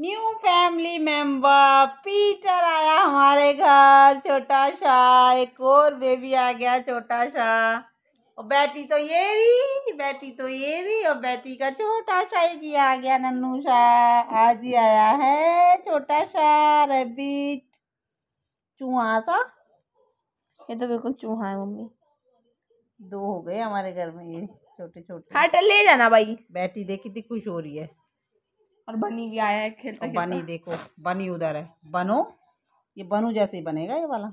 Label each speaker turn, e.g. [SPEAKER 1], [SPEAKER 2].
[SPEAKER 1] new family member Peter आया हमारे घर छोटा सा एक और बेबी आ गया छोटा सा और बेटी तो ये रही बेटी तो ये रही और बेटी का छोटा सा ही आ गया नन्नू सा आज ही आया है छोटा सा रेबिट चूहा सा ये तो बिल्कुल चूहा है मम्मी दो हो गए हमारे घर में ये छोटे छोटे हाँ ले जाना भाई बेटी देखी थी खुश हो रही है और बनी भी आया है खेलता बनी देखो बनी उधर है बनो ये बनो जैसे ही बनेगा ये वाला